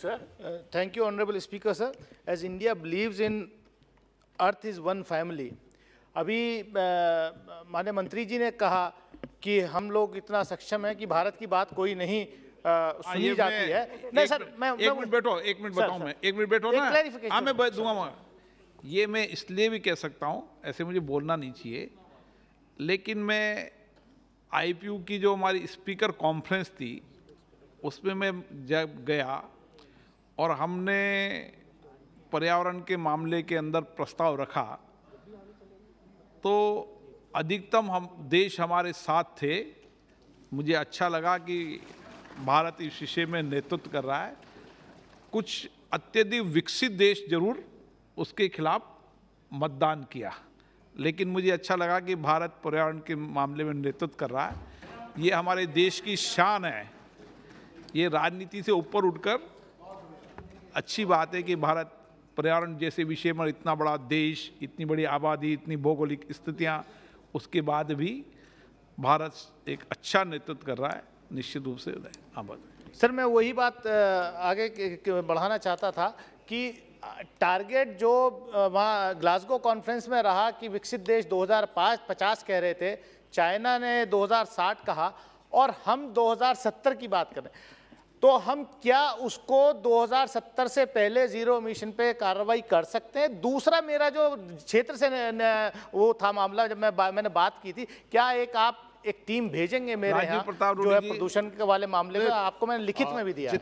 sir. Uh, thank you, Honorable Speaker, sir. As India believes in Earth is one family, अभी uh, माननीय मंत्री जी ने कहा कि हम लोग इतना सक्षम है कि भारत की बात कोई नहीं आ, uh, हाँ, सुनी जाती है नहीं सर मैं एक मिनट बैठो एक मिनट बताऊं मैं एक मिनट बैठो ना हाँ मैं दूंगा ये मैं इसलिए भी कह सकता हूँ ऐसे मुझे बोलना नहीं चाहिए लेकिन मैं आईपीयू की जो हमारी स्पीकर कॉन्फ्रेंस थी उसमें मैं जब गया और हमने पर्यावरण के मामले के अंदर प्रस्ताव रखा तो अधिकतम हम देश हमारे साथ थे मुझे अच्छा लगा कि भारत इस विषय में नेतृत्व कर रहा है कुछ अत्यधिक विकसित देश जरूर उसके खिलाफ मतदान किया लेकिन मुझे अच्छा लगा कि भारत पर्यावरण के मामले में नेतृत्व कर रहा है ये हमारे देश की शान है ये राजनीति से ऊपर उठकर अच्छी बात है कि भारत पर्यावरण जैसे विषय में इतना बड़ा देश इतनी बड़ी आबादी इतनी भौगोलिक स्थितियाँ उसके बाद भी भारत एक अच्छा नेतृत्व कर रहा है निश्चित रूप से आबाद सर मैं वही बात आगे बढ़ाना चाहता था कि टारगेट जो वहाँ ग्लासगो कॉन्फ्रेंस में रहा कि विकसित देश 2005 50 कह रहे थे चाइना ने 2060 कहा और हम 2070 की बात करें तो हम क्या उसको 2070 से पहले ज़ीरो मिशन पे कार्रवाई कर सकते हैं दूसरा मेरा जो क्षेत्र से न, न, वो था मामला जब मैं बा, मैंने बात की थी क्या एक आप एक टीम भेजेंगे मेरे यहाँ जो है प्रदूषण के वाले मामले में आपको मैंने लिखित हाँ, में भी दिया